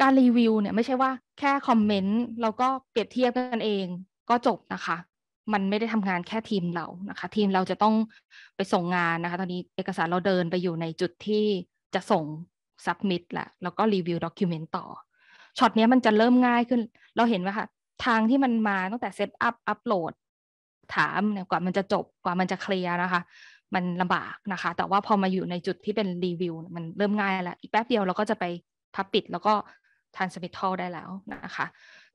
การรีวิวเนี่ยไม่ใช่ว่าแค่คอมเมนต์แล้วก็เปรียบเทียบกันเองก็จบนะคะ มันไม่ได้ทำงานแค่ทีมเรานะคะ ทีมเราจะต้องไปส่งงานนะคะ ตอนนี้เอกสารเราเดินไปอยู่ในจุดที่จะส่งสับมิดแหละแล้วก็รีวิวด็อกิวเมนต์ต่อช็อตนี้มันจะเริ่มง่ายขึ้นเราเห็นว่าค่ะทางที่มันมาตั้งแต่เซตอัพอัปโหลดถามเนี่ยกว่ามันจะจบกว่ามันจะเคลียร์นะคะมันลำบากนะคะ แต่ว่าพอมาอยู่ในจุดที่เป็นรีวิวมันเริ่มง่ายแล้วอีกแป๊บเดียวเราก็จะไปพับปิดแล้วก็ทานสมิทอลได้แล้วนะคะ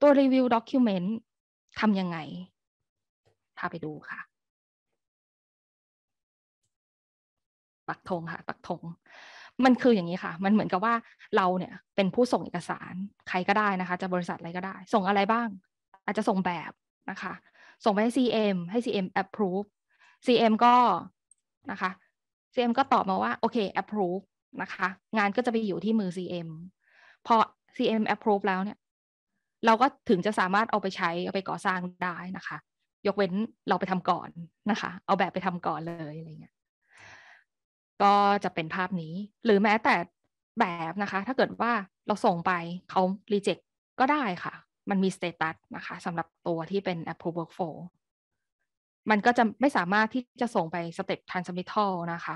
ตัวรีวิวด็อกิวเมนต์ทำยังไงพาไปดูค่ะปักธงค่ะปักธงมันคืออย่างนี้ค่ะ มันเหมือนกับว่าเราเนี่ยเป็นผู้ส่งเอกสารใครก็ได้นะคะ จะบริษัทอะไรก็ได้ ส่งอะไรบ้าง อาจจะส่งแบบนะคะ ส่งไปให้ CM ให้ CM approve CM ก็นะคะ CM ก็ตอบมาว่า โอเค approve นะคะ งานก็จะไปอยู่ที่มือ CM พอ CM approve แล้วเนี่ยเราก็ถึงจะสามารถเอาไปใช้เอาไปก่อสร้างได้นะคะ ยกเว้นเราไปทำก่อนนะคะ เอาแบบไปทำก่อนเลยอะไรเงี้ยก็จะเป็นภาพนี้หรือแม้แต่แบบนะคะ ถ้าเกิดว่าเราส่งไปเขารีเจ็ t ก็ได้ค่ะ มันมีสเตตัสนะคะสำหรับตัวที่เป็น approve workflow มันก็จะไม่สามารถที่จะส่งไปสเต็ป transmittal นะคะ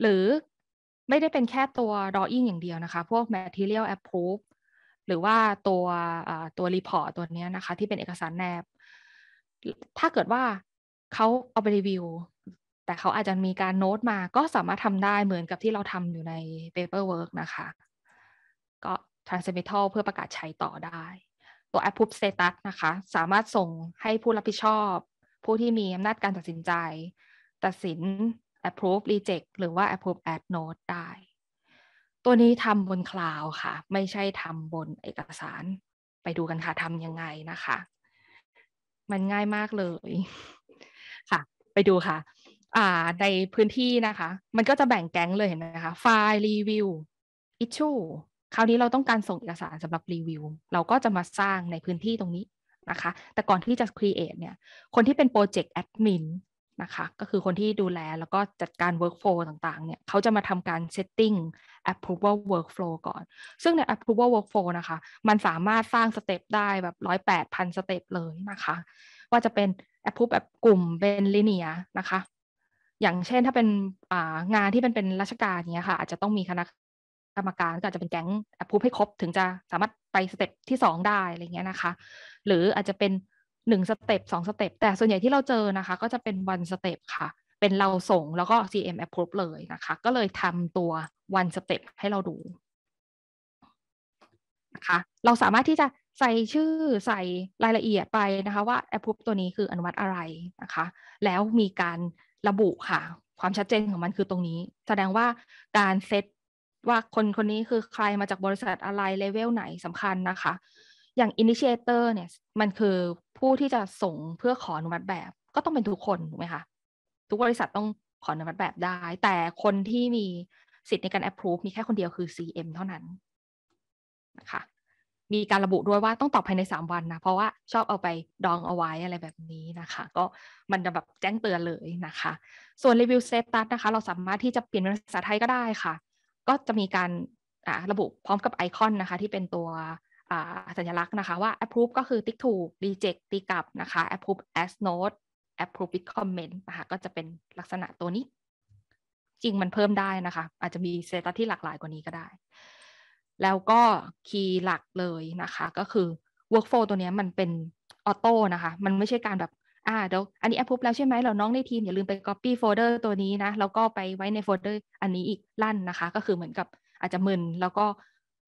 หรือไม่ได้เป็นแค่ตัว drawing อย่างเดียวนะคะ พวก material approve หรือว่าตัวตัว report ตัวนี้นะคะที่เป็นเอกสารแนบถ้าเกิดว่าเขาเอาไปรีวิวแต่เขาอาจจะมีการโน้ตมาก็สามารถทำได้เหมือนกับที่เราทำอยู่ใน paperwork นะคะก็ transmittal เพื่อประกาศใช้ต่อได้ ตัว approve status นะคะ สามารถส่งให้ผู้รับผิดชอบ ผู้ที่มีอำนาจการตัดสินใจ ตัดสิน approve reject หรือว่า approve add note ได้ ตัวนี้ทำบนคลาวด์ค่ะ ไม่ใช่ทำบนเอกสาร ไปดูกันค่ะทำยังไงนะคะ มันง่ายมากเลยค่ะ ไปดูค่ะในพื้นที่นะคะ มันก็จะแบ่งแก๊งเลยเห็นไหมคะไฟล์รีวิวอิชชูคราวนี้เราต้องการส่งเอกสารสำหรับรีวิวเราก็จะมาสร้างในพื้นที่ตรงนี้นะคะ แต่ก่อนที่จะ create เนี่ย คนที่เป็นโปรเจกต์แอดมินนะคะก็คือคนที่ดูแลแล้วก็จัดการ workflow ต่างๆเนี่ยเขาจะมาทำการ setting approval workflow ก่อน ซึ่งใน approval workflow นะคะ มันสามารถสร้างสเต็ปได้แบบร้อยแปดพันสเต็ปเลยนะคะ ว่าจะเป็น approve แบบกลุ่มเป็นลิเนียนะคะ อย่างเช่นถ้าเป็นงานที่เป็นเป็นราชการเนี้ยค่ะ อาจจะต้องมีคณะกรรมการก็อจะเป็นแก๊งพูให้ครบถึงจะสามารถไปสเต็ปที่ 2 ได้อะไรเงี้ยนะคะ หรืออาจจะเป็นหนึ่งสเต็ปสองสเต็ปแต่ส่วนใหญ่ที่เราเจอนะคะก็จะเป็นวันสเต็ปค่ะเป็นเราส่งแล้วก็ CM approve เลยนะคะ ก็เลยทำตัววันสเต็ปให้เราดู นะคะเราสามารถที่จะใส่ชื่อใส่รายละเอียดไปนะคะว่า approve ตัวนี้คืออนุมัติอะไรนะคะ แล้วมีการระบุค่ะความชัดเจนของมันคือตรงนี้ แสดงว่าการเซตว่าคนคนนี้คือใครมาจากบริษัทอะไร เลเวลไหนสำคัญนะคะอย่าง initiator เนี่ย มันคือผู้ที่จะส่งเพื่อขออนุมัติแบบ ก็ต้องเป็นทุกคนถูกไหมคะ ทุกบริษัทต้องขออนุมัติแบบได้ แต่คนที่มีสิทธิ์ในการ approve มีแค่คนเดียวคือ CM เท่านั้นนะคะมีการระบุด้วยว่าต้องตอบภายใน 3 วันนะ เพราะว่าชอบเอาไปดองเอาไว้อะไรแบบนี้นะคะ ก็มันจะแบบแจ้งเตือนเลยนะคะ ส่วน review status นะคะเราสามารถที่จะเปลี่ยนเป็นภาษาไทยก็ได้ค่ะ ก็จะมีการระบุพร้อมกับไอคอนนะคะที่เป็นตัวสัญลักษณ์นะคะว่า approve ก็คือติ๊กถูก reject ตีกลับนะคะ approve as note approve with comment นะคะก็จะเป็นลักษณะตัวนี้ จริงมันเพิ่มได้นะคะ อาจจะมีเซตที่หลากหลายกว่านี้ก็ได้ แล้วก็คีย์หลักเลยนะคะ ก็คือ workflow ตัวนี้มันเป็นออโต้นะคะมันไม่ใช่การแบบอ่าเดี๋ยวอันนี้ Approve แล้วใช่ไหม เราน้องในทีม อย่าลืมไป Copy โฟลเดอร์ตัวนี้นะ แล้วก็ไปไว้ในโฟลเดอร์อันนี้อีก ลั่นนะคะ ก็คือเหมือนกับอาจจะมึนแล้วก็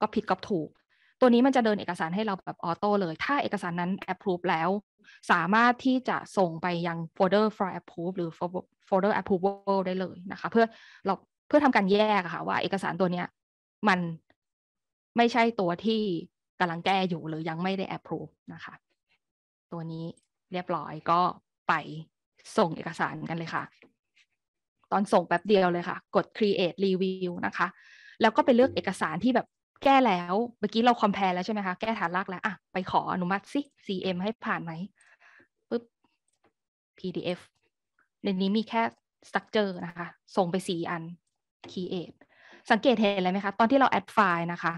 ก็ผิดก็ถูกตัวนี้มันจะเดินเอกสารให้เราแบบออโต้เลย ถ้าเอกสารนั้น approve แล้วสามารถที่จะส่งไปยังโฟลเดอร์ for approve หรือ folder approval ได้เลยนะคะ เพื่อเราเพื่อทำการแยกค่ะ ว่าเอกสารตัวเนี้ยมันไม่ใช่ตัวที่กำลังแก้อยู่หรือยังไม่ได้ approve นะคะ ตัวนี้เรียบร้อยก็ไปส่งเอกสารกันเลยค่ะ ตอนส่งแป๊บเดียวเลยค่ะ กด create review นะคะ แล้วก็ไปเลือกเอกสารที่แบบแก้แล้วเมื่อกี้เราคอมเพลแล้วใช่ไหมคะ แก้ฐานรากแล้วอะไปขออนุมัติซิ CM ให้ผ่านไหมปุ๊บ PDF ในนี้มีแค่ structure นะคะ ส่งไปสีอัน create สังเกตเห็นอะไรไหมคะ ตอนที่เราแอดไฟล์นะคะ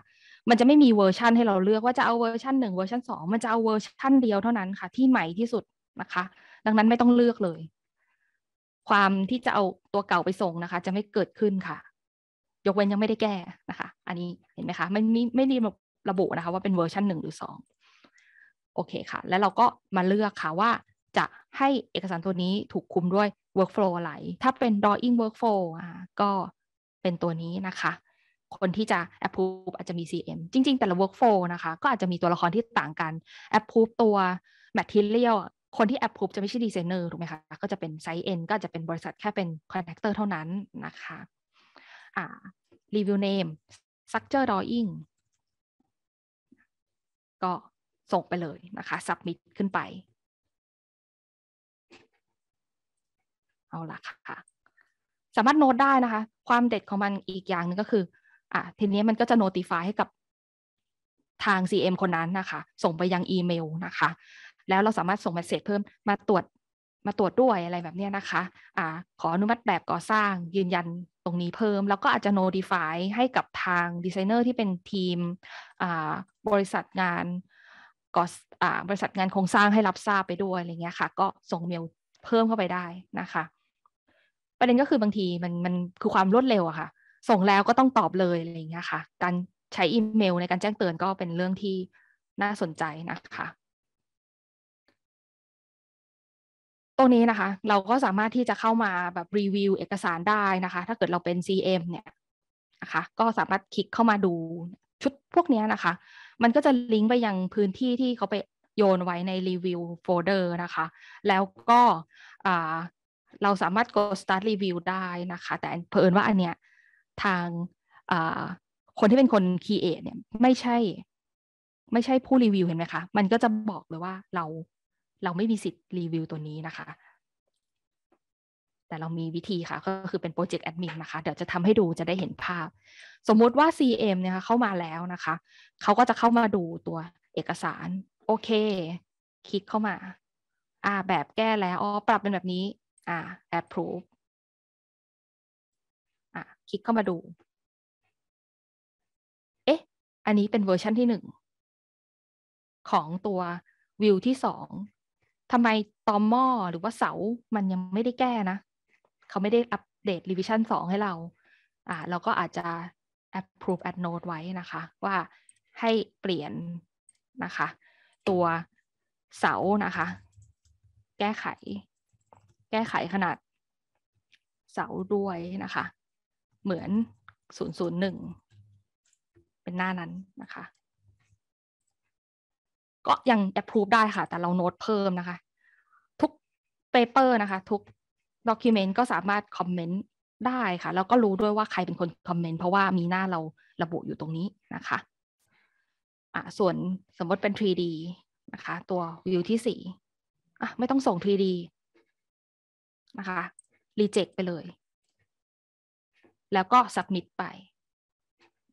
มันจะไม่มีเวอร์ชันให้เราเลือกว่าจะเอาเวอร์ชันหนึ่งเวอร์ชันสองมันจะเอาเวอร์ชันเดียวเท่านั้นค่ะ ที่ใหม่ที่สุดนะคะ ดังนั้นไม่ต้องเลือกเลย ความที่จะเอาตัวเก่าไปส่งนะคะ จะไม่เกิดขึ้นค่ะ ยกเว้นยังไม่ได้แก้นะคะอันนี้เห็นไหมคะมันไม่ไม่ได้ระบุนะคะว่าเป็นเวอร์ชันหนึ่งหรือสองโอเคค่ะแล้วเราก็มาเลือกค่ะว่าจะให้เอกสารตัวนี้ถูกคุมด้วย workflow อะไร ถ้าเป็น drawing workflow อ่ะก็เป็นตัวนี้นะคะ คนที่จะ approve อาจจะมี CM จริงๆ แต่ละ workflow นะคะก็อาจจะมีตัวละครที่ต่างกัน approve ตัว material คนที่ approve จะไม่ใช่ดีไซเนอร์ถูกไหมคะ ก็จะเป็นไซต e เอ็นก็จะเป็นบริษัทแค่เป็น connector เท่านั้นนะคะอ่า review name structure drawing ก็ส่งไปเลยนะคะ submit ขึ้นไป เอาละค่ะ สามารถโน้ตได้นะคะ ความเด็ดของมันอีกอย่างหนึ่งก็คืออ่ะทีนี้มันก็จะ notify ให้กับทาง CM คนนั้นนะคะ ส่งไปยังอีเมลนะคะ แล้วเราสามารถส่งมาเสร็จเพิ่มมาตรวจมาตรวจด้วยอะไรแบบนี้นะคะอ่าขออนุมัติแบบก่อสร้างยืนยันรงนี้เพิ่มแล้วก็อาจจะ notify ให้กับทางดีไซเนอร์ที่เป็นทีมบริษัทงานก่อบริษัทงานโครงสร้างให้รับทราบไปด้วยอะไรเงี้ยค่ะ ก็ส่งเมลเพิ่มเข้าไปได้นะคะ ประเด็นก็คือบางทีมันมันคือความรวดเร็วอะค่ะ ส่งแล้วก็ต้องตอบเลยอะไรเงี้ยค่ะการใช้อีเมลในการแจ้งเตือนก็เป็นเรื่องที่น่าสนใจนะคะตรงนี้นะคะ เราก็สามารถที่จะเข้ามาแบบรีวิวเอกสารได้นะคะถ้าเกิดเราเป็น CM เนี่ยนะคะ ก็สามารถคลิกเข้ามาดูชุดพวกนี้นะคะ มันก็จะลิงก์ไปยังพื้นที่ที่เขาไปโยนไว้ในรีวิวโฟลเดอร์นะคะแล้วก็เราสามารถกด start review ได้นะคะ แต่เผอิญว่าอันเนี้ยทางคนที่เป็นคน create เนี่ยไม่ใช่ ไม่ใช่ผู้รีวิวเห็นไหมคะมันก็จะบอกเลยว่าเราเราไม่มีสิทธิ์รีวิวตัวนี้นะคะ แต่เรามีวิธีค่ะ ก็คือเป็นโปรเจกต์แอดมินนะคะ เดี๋ยวจะทำให้ดูจะได้เห็นภาพ สมมติว่า CM เนี่ยเข้ามาแล้วนะคะ เขาก็จะเข้ามาดูตัวเอกสาร โอเค คลิกเข้ามา อ่า แบบแก้แล้ว อ๋อ ปรับเป็นแบบนี้ อ่า approve อ่าคลิกเข้ามาดู เอ๊ะ อันนี้เป็นเวอร์ชันที่หนึ่งของตัววิวที่สองทำไมตอมหม้อหรือว่าเสา มันยังไม่ได้แก้นะ เขาไม่ได้อัปเดตรีวิชั่นสองให้เรา อ่า เราก็อาจจะ approve at n o t e ไว้นะคะ ว่าให้เปลี่ยนนะคะ ตัวเสานะคะ แก้ไข แก้ไขขนาดเสาด้วยนะคะ เหมือน 001 เป็นหน้านั้นนะคะก็ยังแอปพรูฟได้ค่ะ แต่เราโน้ตเพิ่มนะคะ ทุกเปเปอร์นะคะ ทุกด็อกิเมนต์ก็สามารถคอมเมนต์ได้ค่ะ แล้วก็รู้ด้วยว่าใครเป็นคนคอมเมนต์เพราะว่ามีหน้าเราระบุอยู่ตรงนี้นะคะอ่ะส่วนสมมติเป็น 3D นะคะ ตัววิวที่สี่อ่ะไม่ต้องส่ง 3D นะคะรีเจ็คไปเลย แล้วก็สับมิดไป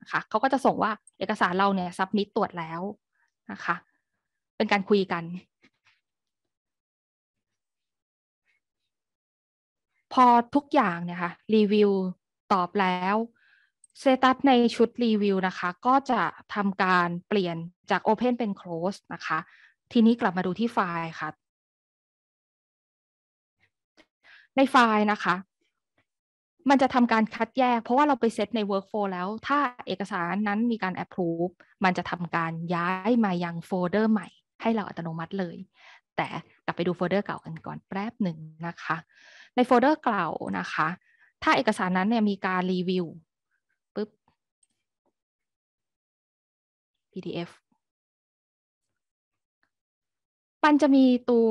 นะคะเขาก็จะส่งว่าเอกสารเราเนี่ยสับมิดตรวจแล้วนะคะเป็นการคุยกัน พอทุกอย่างเนี่ยค่ะรีวิวตอบแล้วเซตัสในชุดรีวิวนะคะ ก็จะทำการเปลี่ยนจาก Open เป็น Close นะคะ ทีนี้กลับมาดูที่ไฟล์ค่ะ ในไฟล์นะคะ มันจะทำการคัดแยก เพราะว่าเราไปเซตใน Workflow แล้ว ถ้าเอกสารนั้นมีการ Approve มันจะทำการย้ายมายังโฟลเดอร์ใหม่ให้เราอัตโนมัติเลย แต่กลับไปดูโฟลเดอร์เก่ากันก่อนแป๊บหนึ่งนะคะ ในโฟลเดอร์เก่านะคะ ถ้าเอกสารนั้นเนี่ยมีการรีวิวปุ๊บ PDF มันจะมีตัว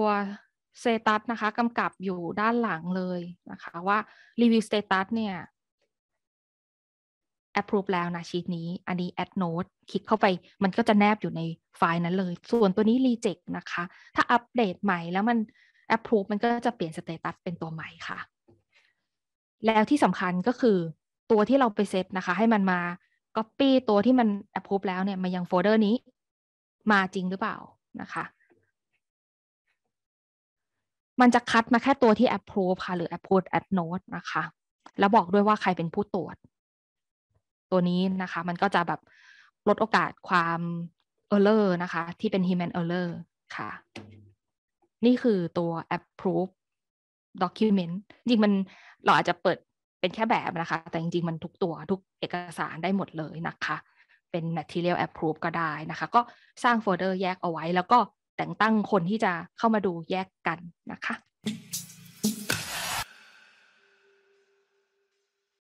สเตตัสนะคะ กำกับอยู่ด้านหลังเลยนะคะว่ารีวิวสเตตัสเนี่ย approve แล้วนะ ชีทนี้ อันนี้ add note คลิกเข้าไป มันก็จะแนบอยู่ในไฟล์นั้นเลย ส่วนตัวนี้ reject นะคะ ถ้าอัปเดตใหม่แล้วมัน approve มันก็จะเปลี่ยน status เป็นตัวใหม่ค่ะ แล้วที่สำคัญก็คือตัวที่เราไปเซตนะคะ ให้มันมา copy ตัวที่มัน approve แล้วเนี่ย มายังโฟลเดอร์นี้ มาจริงหรือเปล่านะคะ มันจะคัดมาแค่ตัวที่ approve ค่ะ หรือ approve a d d note นะคะ แล้วบอกด้วยว่าใครเป็นผู้ตรวจตัวนี้นะคะมันก็จะแบบลดโอกาสความเออร์นะคะ ที่เป็น human error ค่ะ นี่คือตัว approve document จริงมันเราอาจจะเปิดเป็นแค่แบบนะคะ แต่จริงๆมันทุกตัวทุกเอกสารได้หมดเลยนะคะ เป็น material approve ก็ได้นะคะก็สร้างโฟลเดอร์แยกเอาไว้ แล้วก็แต่งตั้งคนที่จะเข้ามาดูแยกกันนะคะ